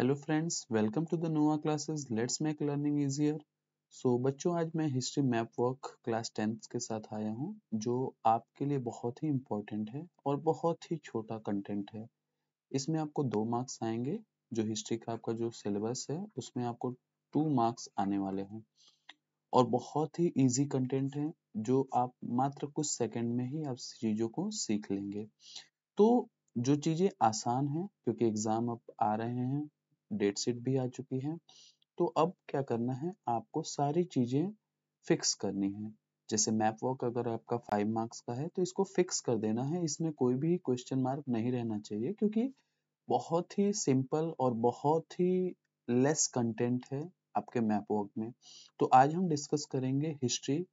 Hello friends welcome to the Nova classes let's make learning easier so बच्चों आज मैं history map work class tenth के साथ आया हूँ जो आपके लिए बहुत ही इम्पोर्टेंट है और बहुत ही छोटा कंटेंट है इसमें आपको दो मार्क्स आएंगे जो हिस्ट्री का आपका जो सिलेबस है उसमें आपको टू मार्क्स आने वाले हैं और बहुत ही ईजी कंटेंट है जो आप मात्र कुछ सेकेंड में ही आप चीज़ों को सीख लेंगे तो जो चीज़ें आसान हैं क्योंकि एग्ज़ाम अब आ रहे हैं डेट शीट भी आ चुकी है तो अब क्या करना है आपको सारी चीज़ें फिक्स करनी है जैसे मैप वर्क अगर आपका फाइव मार्क्स का है तो इसको फिक्स कर देना है इसमें कोई भी क्वेश्चन मार्क नहीं रहना चाहिए क्योंकि बहुत ही सिंपल और बहुत ही लेस कंटेंट है आपके मैप वर्क में तो आज हम डिस्कस करेंगे हिस्ट्री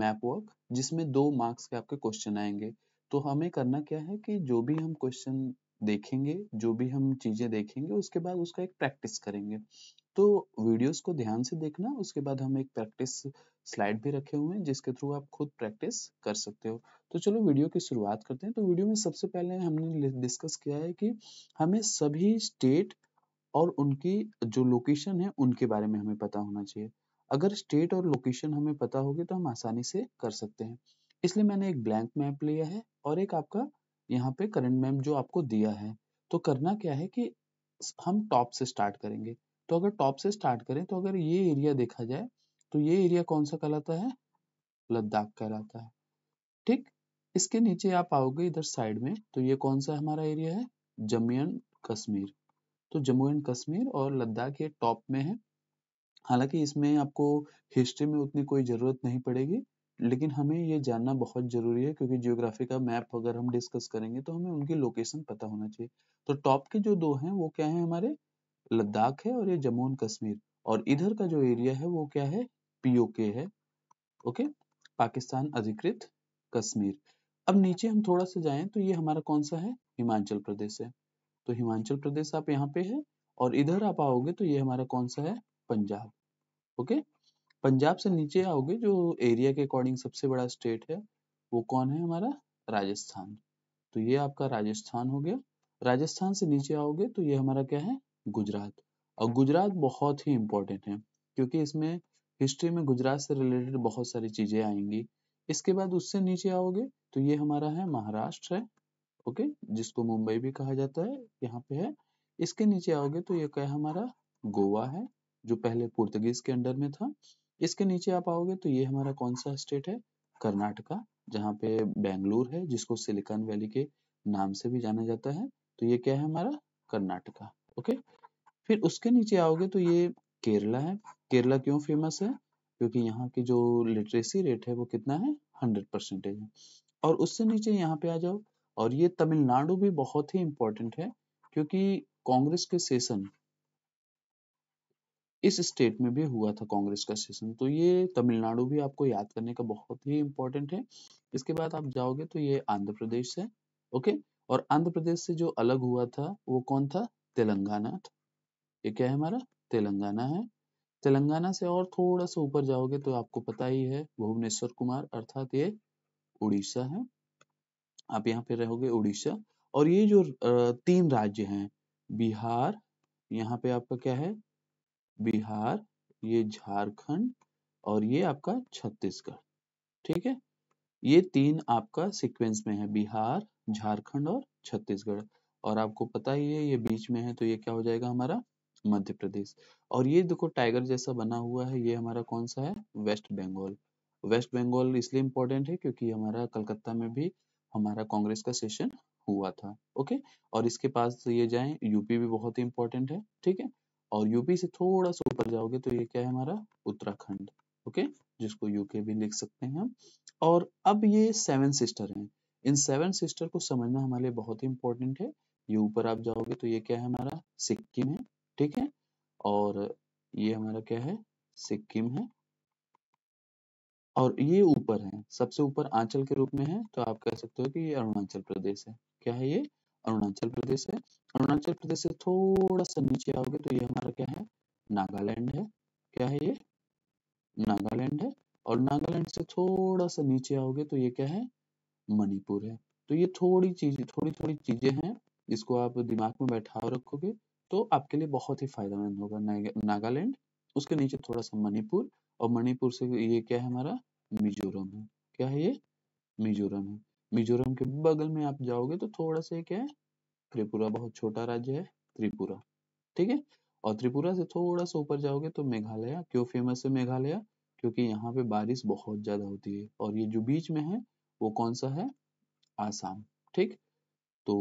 मैप वर्क जिसमें दो मार्क्स के आपके क्वेश्चन आएंगे तो हमें करना क्या है कि जो भी हम क्वेश्चन देखेंगे जो भी हम चीज़ें देखेंगे उसके बाद उसका एक प्रैक्टिस करेंगे तो वीडियोस को ध्यान से देखना उसके बाद हम एक प्रैक्टिस स्लाइड भी रखे हुए हैं जिसके थ्रू आप खुद प्रैक्टिस कर सकते हो तो चलो वीडियो की शुरुआत करते हैं तो वीडियो में सबसे पहले हमने डिस्कस किया है कि हमें सभी स्टेट और उनकी जो लोकेशन है उनके बारे में हमें पता होना चाहिए अगर स्टेट और लोकेशन हमें पता होगी तो हम आसानी से कर सकते हैं इसलिए मैंने एक ब्लैंक मैप लिया है और एक आपका यहाँ पे करंट मैम जो आपको दिया है तो करना क्या है कि हम टॉप से स्टार्ट करेंगे तो अगर टॉप से स्टार्ट करें तो अगर ये एरिया देखा जाए तो ये एरिया कौन सा कहलाता है लद्दाख कहलाता है ठीक इसके नीचे आप आओगे इधर साइड में तो ये कौन सा हमारा एरिया है जम्मू एंड कश्मीर तो जम्मू एंड कश्मीर और लद्दाख ये टॉप में है हालांकि इसमें आपको हिस्ट्री में उतनी कोई ज़रूरत नहीं पड़ेगी लेकिन हमें ये जानना बहुत ज़रूरी है क्योंकि जियोग्राफी का मैप अगर हम डिस्कस करेंगे तो हमें उनकी लोकेशन पता होना चाहिए तो टॉप के जो दो हैं वो क्या है हमारे लद्दाख है और ये जम्मू एंड कश्मीर और इधर का जो एरिया है वो क्या है पीओके है ओके पाकिस्तान अधिकृत कश्मीर अब नीचे हम थोड़ा सा जाए तो ये हमारा कौन सा है हिमाचल प्रदेश है तो हिमाचल प्रदेश आप यहाँ पे है और इधर आप आओगे तो ये हमारा कौन सा है पंजाब ओके पंजाब से नीचे आओगे जो एरिया के अकॉर्डिंग सबसे बड़ा स्टेट है वो कौन है हमारा राजस्थान तो ये आपका राजस्थान हो गया राजस्थान से नीचे आओगे तो ये हमारा क्या है गुजरात और गुजरात बहुत ही इम्पोर्टेंट है क्योंकि इसमें हिस्ट्री में गुजरात से रिलेटेड बहुत सारी चीजें आएंगी इसके बाद उससे नीचे आओगे तो ये हमारा है महाराष्ट्र है ओके जिसको मुंबई भी कहा जाता है यहाँ पे है इसके नीचे आओगे तो ये क्या है हमारा गोवा है जो पहले पुर्तगीज के अंडर में था इसके नीचे आप आओगे तो ये हमारा कौन सा स्टेट है कर्नाटका जहाँ पे बेंगलुरु है जिसको सिलिकॉन वैली के नाम से भी जाना जाता है तो ये क्या है हमारा कर्नाटका ओके फिर उसके नीचे आओगे तो ये केरला है केरला क्यों फेमस है क्योंकि यहाँ की जो लिटरेसी रेट है वो कितना है हंड्रेड परसेंटेज है और उससे नीचे यहाँ पे आ जाओ और ये तमिलनाडु भी बहुत ही इम्पोर्टेंट है क्योंकि कांग्रेस के सेशन इस स्टेट में भी हुआ था कांग्रेस का सेशन तो ये तमिलनाडु भी आपको याद करने का बहुत ही इंपॉर्टेंट है इसके बाद आप जाओगे तो ये आंध्र प्रदेश है ओके और आंध्र प्रदेश से जो अलग हुआ था वो कौन था तेलंगाना ये क्या है हमारा तेलंगाना है तेलंगाना से और थोड़ा सा ऊपर जाओगे तो आपको पता ही है भुवनेश्वर कुमार अर्थात ये उड़ीसा है आप यहाँ पे रहोगे उड़ीसा और ये जो तीन राज्य हैं बिहार यहाँ पे आपका क्या है बिहार ये झारखंड और ये आपका छत्तीसगढ़ ठीक है ये तीन आपका सीक्वेंस में है बिहार झारखंड और छत्तीसगढ़ और आपको पता ही है ये बीच में है तो ये क्या हो जाएगा हमारा मध्य प्रदेश और ये देखो टाइगर जैसा बना हुआ है ये हमारा कौन सा है वेस्ट बंगाल वेस्ट बंगाल इसलिए इम्पोर्टेंट है क्योंकि हमारा कलकत्ता में भी हमारा कांग्रेस का सेशन हुआ था ओके और इसके पास ये जाए यूपी भी बहुत ही इंपॉर्टेंट है ठीक है और यूपी से थोड़ा सा ऊपर जाओगे तो ये क्या है हमारा उत्तराखंड ओके जिसको यूके भी लिख सकते हैं और अब ये सेवन सिस्टर हैं इन सेवन सिस्टर को समझना हमारे लिए बहुत ही इंपॉर्टेंट है ये ऊपर आप जाओगे तो ये क्या है हमारा सिक्किम है ठीक है और ये हमारा क्या है सिक्किम है और ये ऊपर है सबसे ऊपर आंचल के रूप में है तो आप कह सकते हो कि ये अरुणाचल प्रदेश है क्या है ये अरुणाचल प्रदेश है अरुणाचल प्रदेश से थोड़ा सा नीचे आओगे तो ये हमारा क्या है नागालैंड है क्या है ये नागालैंड है और नागालैंड से थोड़ा सा नीचे आओगे तो ये क्या है मणिपुर है तो ये थोड़ी चीजें थोड़ी थोड़ी चीजें हैं इसको आप दिमाग में बैठा रखोगे तो आपके लिए बहुत ही फायदेमंद होगा नागालैंड उसके नीचे थोड़ा सा मणिपुर और मणिपुर से ये क्या है हमारा मिजोरम है क्या है ये मिजोरम है मिजोरम के बगल में आप जाओगे तो थोड़ा सा क्या है त्रिपुरा बहुत छोटा राज्य है त्रिपुरा ठीक है और त्रिपुरा से थोड़ा सा ऊपर जाओगे तो मेघालय क्यों फेमस है मेघालय क्योंकि यहाँ पे बारिश बहुत ज्यादा होती है और ये जो बीच में है वो कौन सा है आसाम ठीक तो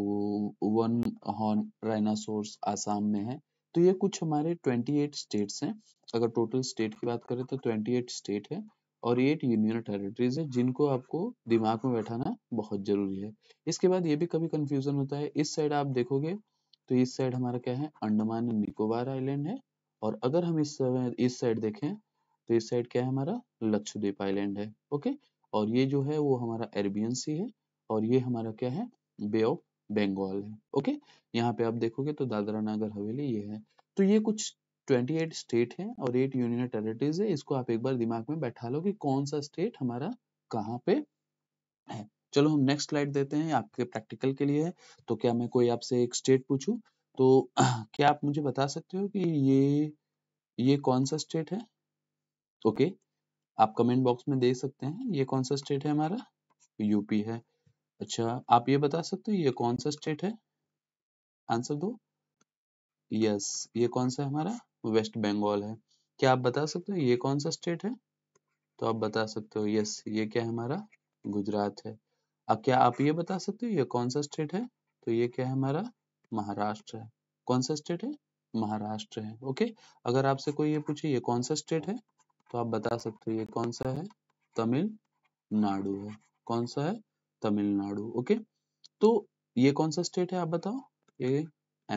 वन हॉर्न राइनासोर्स आसाम में है तो ये कुछ हमारे 28 स्टेट्स हैं अगर टोटल स्टेट की बात करें तो 28 स्टेट है और एट यूनियन टेरिटरीज है जिनको आपको दिमाग में बैठाना बहुत जरूरी है इसके बाद ये भी कभी कंफ्यूजन होता है इस साइड आप देखोगे तो इस साइड हमारा क्या है अंडमान एंड निकोबार आइलैंड है और अगर हम इस इस साइड देखें तो इस साइड क्या है हमारा लक्षद्वीप आइलैंड है ओके और ये जो है वो हमारा एरबियन सी है और ये हमारा क्या है बे ऑफ बंगाल है ओके यहाँ पे आप देखोगे तो दादरा नगर हवेली ये है तो ये कुछ 28 स्टेट हैं और 8 यूनियन टेरिटरीज है इसको आप एक बार दिमाग में बैठा लो कि कौन सा स्टेट हमारा कहाँ पे है चलो हम नेक्स्ट स्लाइड देते हैं आपके प्रैक्टिकल के लिए है तो क्या मैं कोई आपसे एक स्टेट पूछूं तो क्या आप मुझे बता सकते हो कि ये ये कौन सा स्टेट है ओके okay, आप कमेंट बॉक्स में देख सकते हैं ये कौन सा स्टेट है हमारा यूपी है अच्छा आप ये बता सकते हो ये कौन सा स्टेट है आंसर दो यस yes, ये कौन सा है हमारा वेस्ट बंगाल है क्या आप बता सकते हो ये कौन सा स्टेट है तो आप बता सकते हो यस ये क्या है हमारा गुजरात है अब क्या आप ये बता सकते हो ये कौन सा स्टेट है तो ये क्या है हमारा महाराष्ट्र है कौन सा स्टेट है महाराष्ट्र है ओके अगर आपसे कोई ये पूछे ये कौन सा स्टेट है तो आप बता सकते हो ये कौन सा है तमिलनाडु है कौन सा है तमिलनाडु ओके तो ये कौन सा स्टेट है आप बताओ ये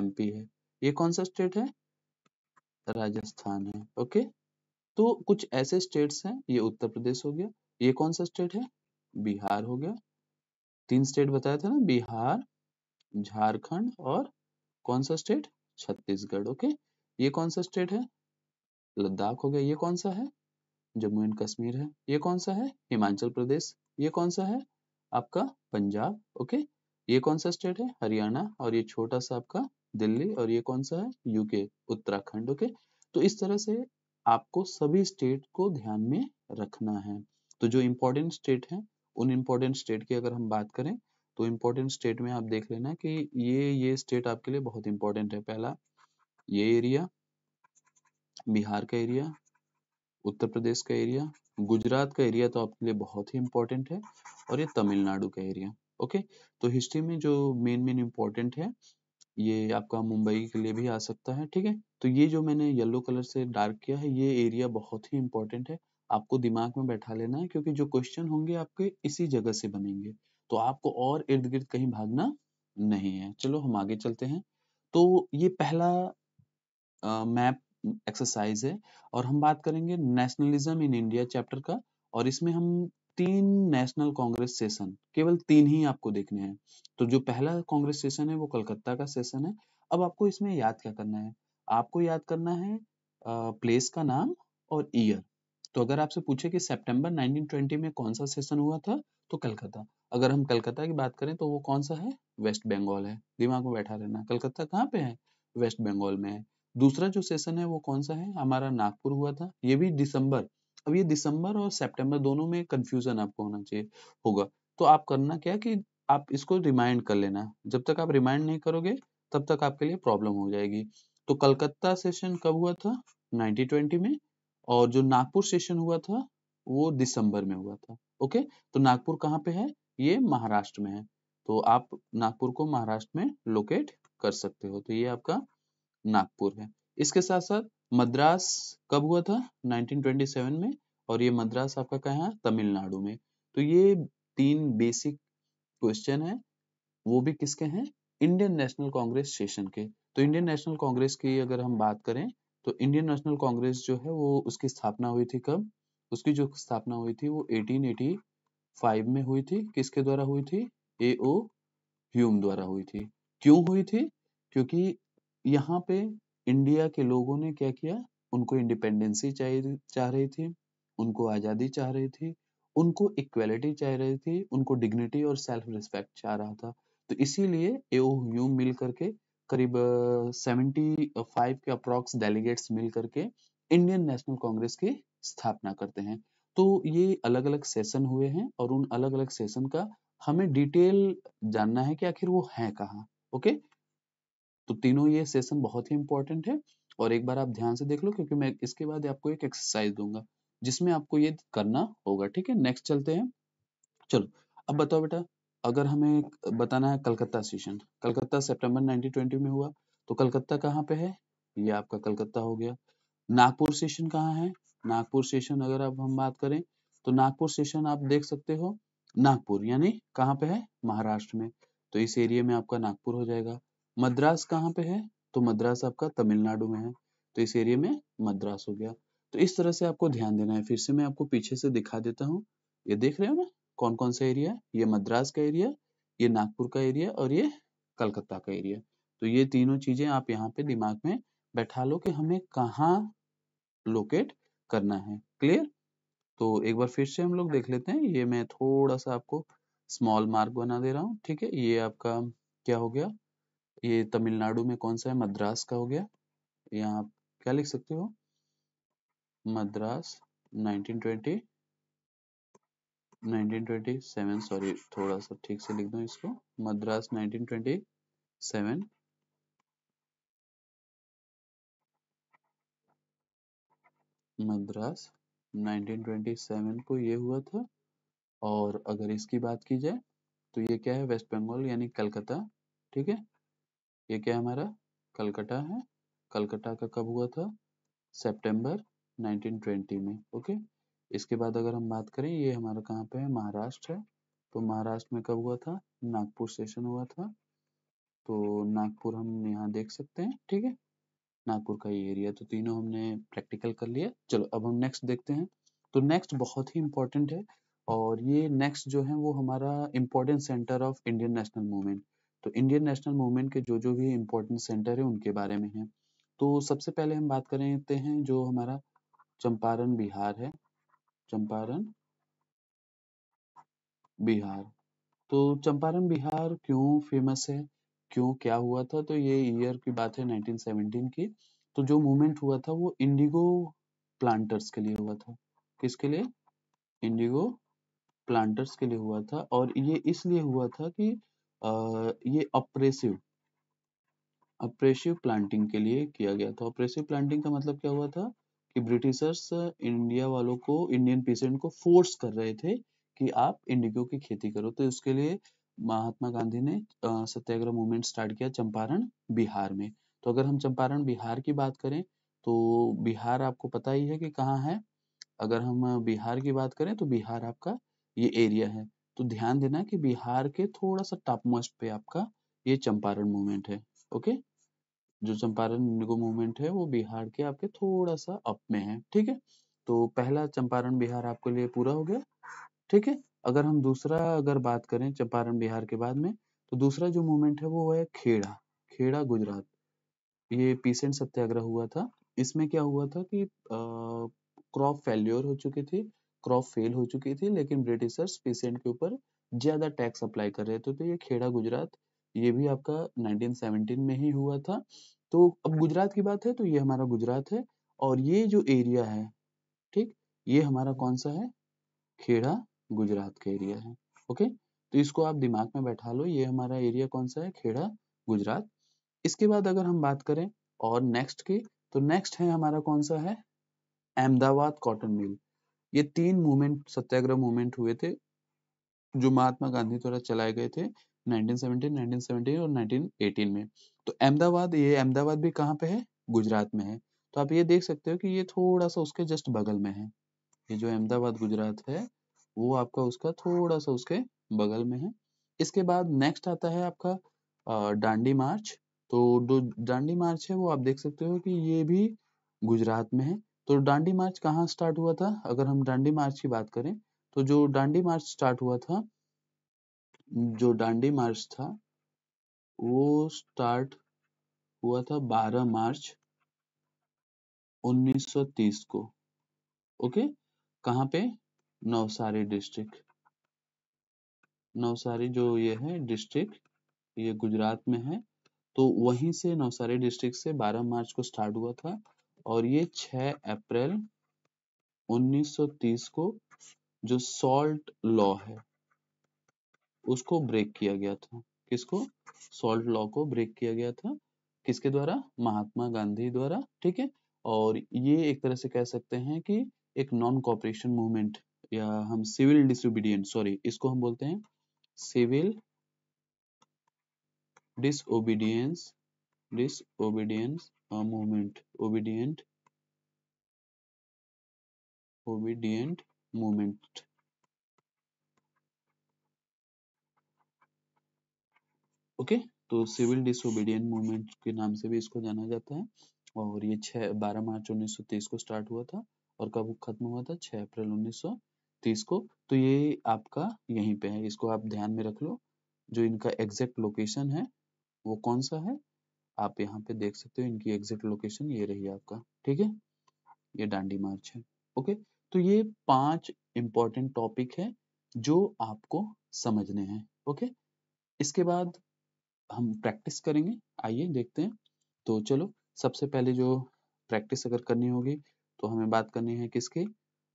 एमपी है ये कौन सा स्टेट है राजस्थान है ओके तो कुछ ऐसे स्टेट्स हैं ये उत्तर प्रदेश हो गया ये कौन सा स्टेट है बिहार हो गया तीन स्टेट बताया था ना बिहार झारखंड और कौन सा स्टेट छत्तीसगढ़ ओके ये कौन सा स्टेट है लद्दाख हो गया ये कौन सा है जम्मू एंड कश्मीर है ये कौन सा है हिमाचल प्रदेश ये कौन सा है आपका पंजाब ओके ये कौन सा स्टेट है हरियाणा और ये छोटा सा आपका दिल्ली और ये कौन सा है यूके उत्तराखंड ओके तो इस तरह से आपको सभी स्टेट को ध्यान में रखना है तो जो इम्पोर्टेंट स्टेट है उन इम्पोर्टेंट स्टेट की अगर हम बात करें तो इम्पोर्टेंट स्टेट में आप देख लेना कि ये ये स्टेट आपके लिए बहुत इंपॉर्टेंट है पहला ये एरिया बिहार का एरिया उत्तर प्रदेश का एरिया गुजरात का एरिया तो आपके लिए बहुत ही इंपॉर्टेंट है और ये तमिलनाडु का एरिया ओके तो हिस्ट्री में जो मेन मेन इंपॉर्टेंट है ये आपका मुंबई के लिए भी आ सकता है ठीक है तो ये जो मैंने येलो कलर से डार्क किया है ये एरिया बहुत ही इंपॉर्टेंट है आपको दिमाग में बैठा लेना है क्योंकि जो क्वेश्चन होंगे आपके इसी जगह से बनेंगे तो आपको और इर्द गिर्द कहीं भागना नहीं है चलो हम आगे चलते हैं तो ये पहला मैप एक्सरसाइज है और हम बात करेंगे नेशनलिज्म इन इंडिया चैप्टर का और इसमें हम तीन नेशनल कांग्रेस सेशन केवल तीन ही आपको देखने हैं तो जो पहला कांग्रेस सेशन है वो कलकत्ता का सेशन है अब आपको इसमें याद क्या करना है आपको याद करना है प्लेस का नाम और ईयर तो अगर आपसे पूछे कि सितंबर 1920 में कौन सा सेशन हुआ था तो कलकत्ता अगर हम कलकत्ता की बात करें तो वो कौन सा है वेस्ट बंगाल है दिमाग में बैठा रहना कलकत्ता कहाँ पे है वेस्ट बंगाल में है दूसरा जो सेशन है वो कौन सा है हमारा नागपुर हुआ था ये भी दिसंबर अब ये दिसंबर और सितंबर दोनों में कंफ्यूजन आपको होना चाहिए होगा तो आप करना क्या कि आप इसको रिमाइंड कर लेना जब तक आप रिमाइंड नहीं करोगे तब तक आपके लिए प्रॉब्लम हो जाएगी तो कलकत्ता सेशन कब हुआ था 1920 में और जो नागपुर सेशन हुआ था वो दिसंबर में हुआ था ओके तो नागपुर कहाँ पे है ये महाराष्ट्र में है तो आप नागपुर को महाराष्ट्र में लोकेट कर सकते हो तो ये आपका नागपुर है इसके साथ साथ मद्रास कब हुआ था 1927 में और ये मद्रास आपका कहा है तमिलनाडु में तो ये तीन बेसिक क्वेश्चन है वो भी किसके हैं इंडियन नेशनल कांग्रेस सेशन के तो इंडियन नेशनल कांग्रेस की अगर हम बात करें तो इंडियन नेशनल कांग्रेस जो है वो उसकी स्थापना हुई थी कब उसकी जो स्थापना हुई थी वो 1885 में हुई थी किसके द्वारा हुई थी ए ओ ह्यूम द्वारा हुई थी क्यों हुई थी क्योंकि यहाँ पे इंडिया के लोगों ने क्या किया उनको इंडिपेंडेंसी चाह रही थी उनको आज़ादी चाह रही थी उनको इक्वेलिटी चाह रही थी उनको डिग्निटी और सेल्फ रिस्पेक्ट चाह रहा था तो इसीलिए एओ यू मिल करके करीब सेवेंटी फाइव के अप्रॉक्स डेलीगेट्स मिल करके इंडियन नेशनल कांग्रेस की स्थापना करते हैं तो ये अलग अलग सेशन हुए हैं और उन अलग अलग सेशन का हमें डिटेल जानना है कि आखिर वो है कहाँ ओके तो तीनों ये सेशन बहुत ही इंपॉर्टेंट है और एक बार आप ध्यान से देख लो क्योंकि मैं इसके बाद आपको एक एक्सरसाइज दूंगा जिसमें आपको ये करना होगा ठीक है नेक्स्ट चलते हैं चलो अब हाँ। बताओ बेटा अगर हमें बताना है Calcutta session Calcutta September nineteen में हुआ तो कलकत्ता कहाँ पे है ये आपका कलकत्ता हो गया नागपुर सेशन कहाँ है नागपुर सेशन अगर अब हम बात करें तो नागपुर सेशन आप देख सकते हो नागपुर यानी कहाँ पे है महाराष्ट्र में तो इस एरिया में आपका नागपुर हो जाएगा मद्रास कहाँ पे है तो मद्रास आपका तमिलनाडु में है तो इस एरिया में मद्रास हो गया तो इस तरह से आपको ध्यान देना है फिर से मैं आपको पीछे से दिखा देता हूँ ये देख रहे हो ना कौन कौन सा एरिया ये मद्रास का एरिया ये नागपुर का एरिया और ये कलकत्ता का एरिया तो ये तीनों चीजें आप यहाँ पे दिमाग में बैठा लो कि हमें कहाँ लोकेट करना है क्लियर तो एक बार फिर से हम लोग देख लेते हैं ये मैं थोड़ा सा आपको स्मॉल मार्क बना दे रहा हूँ ठीक है ये आपका क्या हो गया ये तमिलनाडु में कौन सा है मद्रास का हो गया यहाँ आप क्या लिख सकते हो मद्रास 1920 1927 सॉरी थोड़ा सा ठीक से लिख दो इसको मद्रास 1927 मद्रास 1927 को ये हुआ था और अगर इसकी बात की जाए तो ये क्या है वेस्ट बंगाल यानी कलकत्ता ठीक है ये क्या हमारा कलकत्ता है कलकत्ता का कब हुआ था सितंबर 1920 में ओके इसके बाद अगर हम बात करें ये हमारा कहाँ पे है महाराष्ट्र है तो महाराष्ट्र में कब हुआ था नागपुर सेशन हुआ था तो नागपुर हम यहाँ देख सकते हैं ठीक है नागपुर का ये एरिया तो तीनों हमने प्रैक्टिकल कर लिया चलो अब हम नेक्स्ट देखते हैं तो नेक्स्ट बहुत ही इंपॉर्टेंट है और ये नेक्स्ट जो है वो हमारा important centre of Indian national movement तो इंडियन नेशनल मूवमेंट के जो जो भी इम्पोर्टेंट सेंटर है उनके बारे में है तो सबसे पहले हम बात करते हैं जो हमारा चंपारण बिहार है चंपारण बिहार तो चंपारण बिहार क्यों फेमस है क्यों क्या हुआ था तो ये ईयर की बात है 1917 की तो जो मूवमेंट हुआ था वो इंडिगो प्लांटर्स के लिए हुआ था किसके लिए इंडिगो प्लांटर्स के लिए हुआ था और ये इसलिए हुआ था कि ये अप्रेसिव अप्रेसिव प्लांटिंग के लिए किया गया था अप्रेसिव प्लांटिंग का मतलब क्या हुआ था कि ब्रिटिशर्स इंडिया वालों को इंडियन पीसेंट को फोर्स कर रहे थे कि आप इंडिगो की खेती करो तो उसके लिए महात्मा गांधी ने सत्याग्रह मूवमेंट स्टार्ट किया चंपारण बिहार में तो अगर हम चंपारण बिहार की बात करें तो बिहार आपको पता ही है कि कहाँ है अगर हम बिहार की बात करें तो बिहार आपका ये एरिया है तो ध्यान देना कि बिहार के थोड़ा सा टॉप मोस्ट पे आपका ये चंपारण मूवमेंट है ओके जो चंपारण इंडिगो मूवमेंट है वो बिहार के आपके थोड़ा सा अप में है ठीक है तो पहला चंपारण बिहार आपके लिए पूरा हो गया ठीक है अगर हम दूसरा अगर बात करें चंपारण बिहार के बाद में तो दूसरा जो मूवमेंट है वो है खेड़ा खेड़ा गुजरात ये पीसेंट सत्याग्रह हुआ था इसमें क्या हुआ था कि क्रॉप फेल्योर हो चुकी थी क्रॉप फेल हो चुकी थी लेकिन ब्रिटिशर्स पेशेंट के ऊपर ज्यादा टैक्स अप्लाई कर रहे थे तो ये खेड़ा गुजरात ये भी आपका 1917 में ही हुआ था तो अब गुजरात की बात है तो ये हमारा गुजरात है और ये जो एरिया है ठीक ये हमारा कौन सा है खेड़ा गुजरात का एरिया है ओके तो इसको आप दिमाग में बैठा लो ये हमारा एरिया कौन सा है खेड़ा गुजरात इसके बाद अगर हम बात करें और नेक्स्ट की तो नेक्स्ट है हमारा कौन सा है अहमदाबाद कॉटन मिल ये तीन मूवमेंट सत्याग्रह मूवमेंट हुए थे जो महात्मा गांधी द्वारा चलाए गए थे 1917, 1917 और 1918 में तो अहमदाबाद ये अहमदाबाद भी कहाँ पे है गुजरात में है तो आप ये देख सकते हो कि ये थोड़ा सा उसके जस्ट बगल में है ये जो अहमदाबाद गुजरात है वो आपका उसका थोड़ा सा उसके बगल में है इसके बाद नेक्स्ट आता है आपका डांडी मार्च तो जो डांडी मार्च है वो आप देख सकते हो कि ये भी गुजरात में है तो डांडी मार्च कहाँ स्टार्ट हुआ था अगर हम डांडी मार्च की बात करें तो जो डांडी मार्च स्टार्ट हुआ था जो डांडी मार्च था वो स्टार्ट हुआ था 12 मार्च 1930 को ओके कहाँ पे नवसारी डिस्ट्रिक्ट नवसारी जो ये है डिस्ट्रिक्ट ये गुजरात में है तो वहीं से नवसारी डिस्ट्रिक्ट से 12 मार्च को स्टार्ट हुआ था और ये 6 अप्रैल 1930 को जो सॉल्ट लॉ है उसको ब्रेक किया गया था किसको सॉल्ट लॉ को ब्रेक किया गया था किसके द्वारा महात्मा गांधी द्वारा ठीक है और ये एक तरह से कह सकते हैं कि एक नॉन कॉपरेशन मूवमेंट या हम सिविल डिसोबीडियंस सॉरी इसको हम बोलते हैं civil disobedience disobedience a movement obedient obedient movement okay तो सिविल डिसोबीडियंट मूवमेंट के नाम से भी इसको जाना जाता है और ये छह बारह मार्च 1930 को स्टार्ट हुआ था और कब खत्म हुआ था छह अप्रैल 1930 को तो ये आपका यहीं पे है इसको आप ध्यान में रख लो जो इनका एग्जैक्ट लोकेशन है वो कौन सा है आप यहाँ पे देख सकते हो इनकी एग्जिट लोकेशन ये रही आपका ठीक है ये डांडी मार्च है ओके तो ये पांच इंपॉर्टेंट टॉपिक है जो आपको समझने हैं ओके इसके बाद हम प्रैक्टिस करेंगे आइए देखते हैं तो चलो सबसे पहले जो प्रैक्टिस अगर करनी होगी तो हमें बात करनी है किसके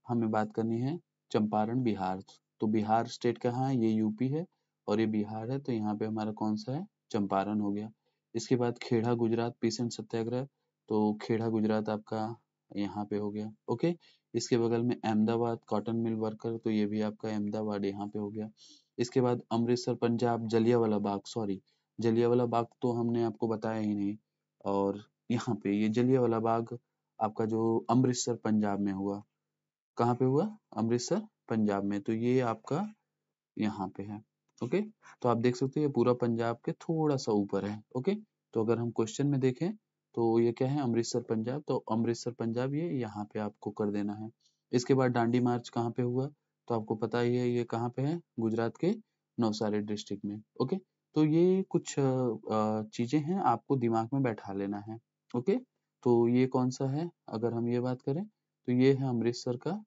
हमें बात करनी है चंपारण बिहार तो बिहार स्टेट कहाँ है ये यूपी है और ये बिहार है तो यहाँ पे हमारा कौन सा है चंपारण हो गया इसके बाद खेड़ा गुजरात पीसेंट सत्याग्रह तो खेड़ा गुजरात आपका यहाँ पे हो गया ओके इसके बगल में अहमदाबाद कॉटन मिल वर्कर तो ये भी आपका अहमदाबाद यहाँ पे हो गया इसके बाद अमृतसर पंजाब जलियावाला बाग सॉरी जलियावाला बाग तो हमने आपको बताया ही नहीं और यहाँ पे ये जलियावाला बाग आपका जो अमृतसर पंजाब में हुआ कहाँ पे हुआ अमृतसर पंजाब में तो ये आपका यहाँ पे है ओके तो आप देख सकते हो ये पूरा पंजाब के थोड़ा सा ऊपर है ओके तो अगर हम क्वेश्चन में देखें तो ये क्या है अमृतसर पंजाब तो अमृतसर पंजाब ये यहाँ पे आपको कर देना है इसके बाद डांडी मार्च कहाँ पे हुआ तो आपको पता ही है ये कहाँ पे है गुजरात के नवसारी डिस्ट्रिक्ट में ओके तो ये कुछ चीजें हैं आपको दिमाग में बैठा लेना है ओके तो ये कौन सा है अगर हम ये बात करें तो ये है अमृतसर का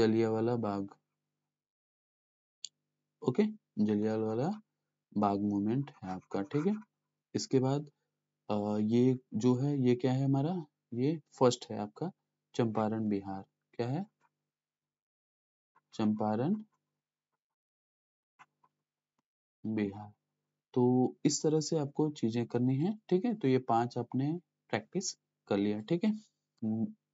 जलिया वाला बाग ओके जलियाल वाला बाग मूवमेंट है आपका ठीक है इसके बाद आ, ये जो है ये क्या है हमारा ये फर्स्ट है आपका चंपारण बिहार क्या है चंपारण बिहार तो इस तरह से आपको चीजें करनी है ठीक है तो ये पांच आपने प्रैक्टिस कर लिया ठीक है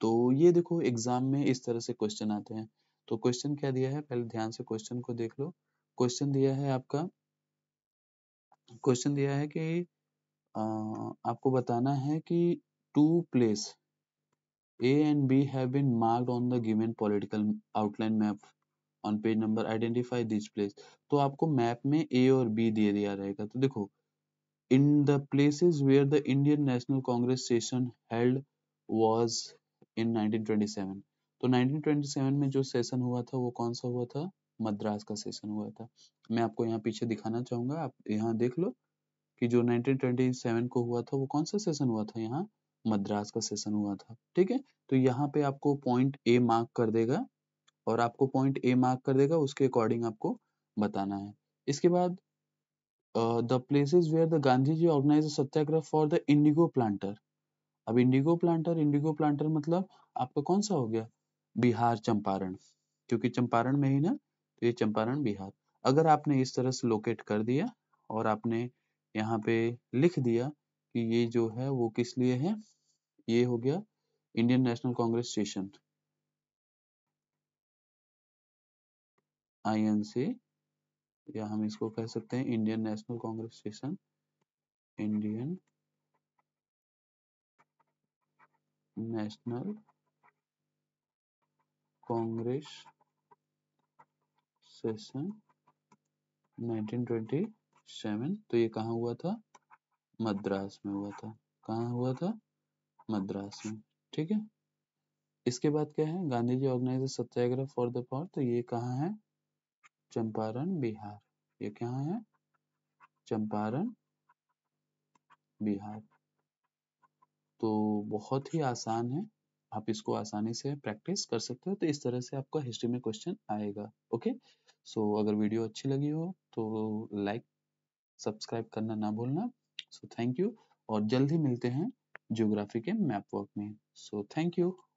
तो ये देखो एग्जाम में इस तरह से क्वेश्चन आते हैं तो क्वेश्चन क्या दिया है पहले ध्यान से क्वेश्चन को देख लो क्वेश्चन दिया है आपका क्वेश्चन दिया है कि आ, आपको बताना है कि two place A and B have been marked on the given political outline map on page number identify this place तो आपको मैप में ए और बी दे दिया रहेगा तो देखो in the places where the Indian National Congress session held was in 1927 तो 1927 में जो सेशन हुआ था वो कौन सा हुआ था मद्रास का सेशन हुआ था मैं आपको यहाँ पीछे दिखाना चाहूंगा आप यहाँ देख लो कि जो 1927 को हुआ था वो कौन सा सेशन हुआ था यहाँ मद्रास का सेशन हुआ था ठीक है तो यहाँ पे आपको पॉइंट ए मार्क कर देगा और आपको पॉइंट ए मार्क कर देगा उसके अकॉर्डिंग आपको बताना है इसके बाद the places where the Gandhi ji organise satyagraha for the indigo planter अब इंडिगो प्लांटर इंडिगो प्लांटर मतलब आपका कौन सा हो गया बिहार चंपारण क्योंकि चंपारण में ही ना तो ये चंपारण बिहार अगर आपने इस तरह से लोकेट कर दिया और आपने यहाँ पे लिख दिया कि ये जो है वो किस लिए है ये हो गया Indian National Congress station I N C या हम इसको कह सकते हैं Indian National Congress station Indian National Congress session 1927 तो ये कहा हुआ था मद्रास में हुआ था कहा हुआ था मद्रास में ठीक है इसके बाद क्या है Gandhi ji organise satyagraha for the power तो ये कहा है चंपारण बिहार ये कहाँ है चंपारण बिहार तो बहुत ही आसान है आप इसको आसानी से प्रैक्टिस कर सकते हो तो इस तरह से आपका हिस्ट्री में क्वेश्चन आएगा ओके सो so, अगर वीडियो अच्छी लगी हो तो लाइक सब्सक्राइब करना ना भूलना सो थैंक यू और जल्द ही मिलते हैं ज्योग्राफी के मैप वर्क में सो थैंक यू